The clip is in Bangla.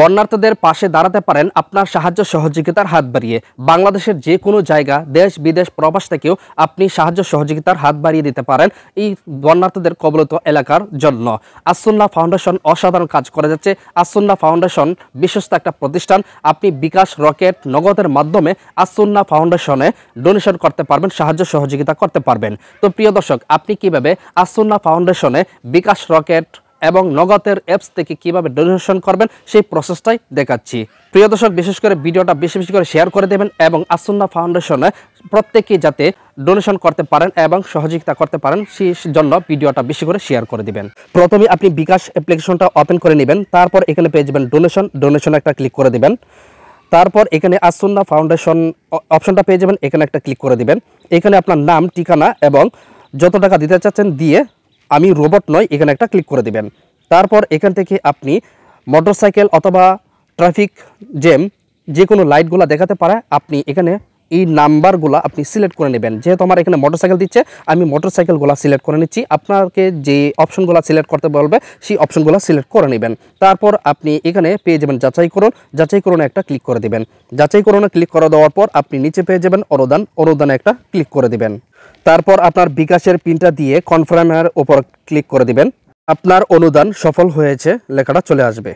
বন্যার্থদের পাশে দাঁড়াতে পারেন আপনার সাহায্য সহযোগিতার হাত বাড়িয়ে বাংলাদেশের যে কোনো জায়গা দেশ বিদেশ প্রবাস থেকেও আপনি সাহায্য সহযোগিতার হাত বাড়িয়ে দিতে পারেন এই বন্যার্থদের কবলত এলাকার জন্য আসুন্না ফাউন্ডেশন অসাধারণ কাজ করে যাচ্ছে আসুন্না ফাউন্ডেশন বিশ্বস্ত একটা প্রতিষ্ঠান আপনি বিকাশ রকেট নগদের মাধ্যমে আসুন্না ফাউন্ডেশনে ডোনেশন করতে পারবেন সাহায্য সহযোগিতা করতে পারবেন তো প্রিয় দর্শক আপনি কিভাবে আসুন্না ফাউন্ডেশনে বিকাশ রকেট এবং নগদের অ্যাপস থেকে কিভাবে ডোনেশন করবেন সেই প্রসেসটাই দেখাচ্ছি প্রিয় দর্শক বিশেষ করে ভিডিওটা বেশি বেশি করে শেয়ার করে দেবেন এবং আসন্না ফাউন্ডেশনে প্রত্যেকেই যাতে ডোনেশন করতে পারেন এবং সহযোগিতা করতে পারেন সেই জন্য ভিডিওটা বেশি করে শেয়ার করে দিবেন প্রথমে আপনি বিকাশ অ্যাপ্লিকেশনটা ওপেন করে নেবেন তারপর এখানে পেয়ে যাবেন ডোনেশন ডোনেশন একটা ক্লিক করে দেবেন তারপর এখানে আসন্না ফাউন্ডেশন অপশনটা পেয়ে যাবেন এখানে একটা ক্লিক করে দেবেন এখানে আপনার নাম ঠিকানা এবং যত টাকা দিতে চাচ্ছেন দিয়ে আমি রোবট নয় এখানে একটা ক্লিক করে দেবেন তারপর এখান থেকে আপনি মোটরসাইকেল অথবা ট্রাফিক জ্যাম যে কোনো লাইটগুলো দেখাতে পারে আপনি এখানে এই নাম্বারগুলো আপনি সিলেক্ট করে নেবেন যেহেতু আমার এখানে মোটরসাইকেল দিচ্ছে আমি মোটরসাইকেলগুলো সিলেক্ট করে নিচ্ছি আপনাকে যে অপশনগুলো সিলেক্ট করতে বলবে সেই অপশনগুলো সিলেক্ট করে নেবেন তারপর আপনি এখানে পেয়ে যাবেন যাচাইকরণ যাচাইকরণে একটা ক্লিক করে দেবেন যাচাইকরণে ক্লিক করে দেওয়ার পর আপনি নিচে পেয়ে যাবেন অনুদান অনুদানে একটা ক্লিক করে দেবেন তারপর আপনার বিকাশের পিনটা দিয়ে কনফার্মের ওপর ক্লিক করে দেবেন আপনার অনুদান সফল হয়েছে লেখাটা চলে আসবে